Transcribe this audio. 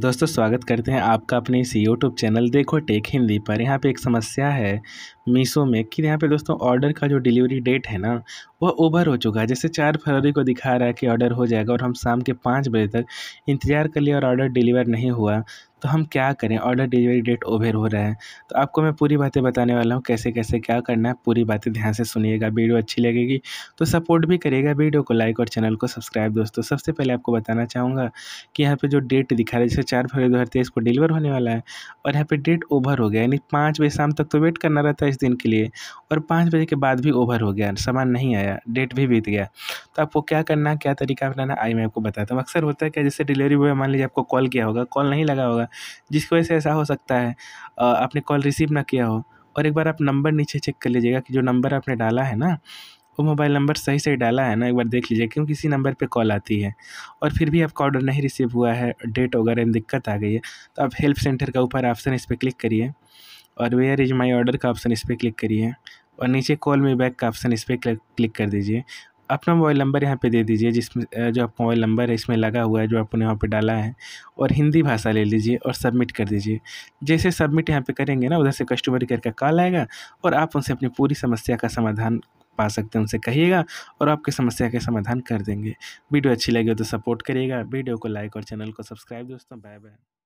दोस्तों स्वागत करते हैं आपका अपने इस यूट्यूब चैनल देखो टेक हिंदी पर यहाँ पे एक समस्या है मीशो में कि यहाँ पे दोस्तों ऑर्डर का जो डिलीवरी डेट है ना वह ओवर हो चुका है जैसे चार फरवरी को दिखा रहा है कि ऑर्डर हो जाएगा और हम शाम के पाँच बजे तक इंतज़ार कर लिया और ऑर्डर डिलीवर नहीं हुआ तो हम क्या करें ऑर्डर डिलीवरी डेट ओवर हो रहा है तो आपको मैं पूरी बातें बताने वाला हूँ कैसे कैसे क्या करना है पूरी बातें ध्यान से सुनिएगा वीडियो अच्छी लगेगी तो सपोर्ट भी करेगा वीडियो को लाइक और चैनल को सब्सक्राइब दोस्तों सबसे पहले आपको बताना चाहूँगा कि यहाँ पर जो डेट दिखा रहा है जैसे चार फरवरी दो को डिलीवर होने वाला है और यहाँ पर डेट ओवर हो गया यानी पाँच बजे शाम तक तो वेट करना रहता है इस दिन के लिए और पाँच बजे के बाद भी ओवर हो गया सामान नहीं आया डेट भी बीत गया तो आपको क्या करना क्या तरीका अपनाना आई मैं आपको बताता हूँ अक्सर होता है क्या जैसे डिलीवरी बॉय मान लीजिए आपको कॉल किया होगा कॉल नहीं लगा होगा जिसकी वजह से ऐसा हो सकता है आपने कॉल रिसीव ना किया हो और एक बार आप नंबर नीचे चेक कर लीजिएगा कि जो नंबर आपने डाला है ना वो मोबाइल नंबर सही सही डाला है ना एक बार देख लीजिए क्योंकि किसी नंबर पे कॉल आती है और फिर भी आपका ऑर्डर नहीं रिसीव हुआ है डेट वगैरह दिक्कत आ गई है तो आप हेल्प सेंटर का ऊपर ऑप्शन इस पर क्लिक करिए और वेयर इज माई ऑर्डर का ऑप्शन इस पर क्लिक करिए और नीचे कॉल मी बैक का ऑप्शन इस पर क्लिक कर दीजिए अपना मोबाइल नंबर यहाँ पे दे दीजिए जिसमें जो आपका मोबाइल नंबर है इसमें लगा हुआ है जो आपने वहाँ पे डाला है और हिंदी भाषा ले लीजिए और सबमिट कर दीजिए जैसे सबमिट यहाँ पे करेंगे ना उधर से कस्टमर केयर का कॉल आएगा और आप उनसे अपनी पूरी समस्या का समाधान पा सकते हैं उनसे कहिएगा और आपकी समस्या का समाधान कर देंगे वीडियो अच्छी लगी हो तो सपोर्ट करिएगा वीडियो को लाइक और चैनल को सब्सक्राइब दोस्तों बाय बाय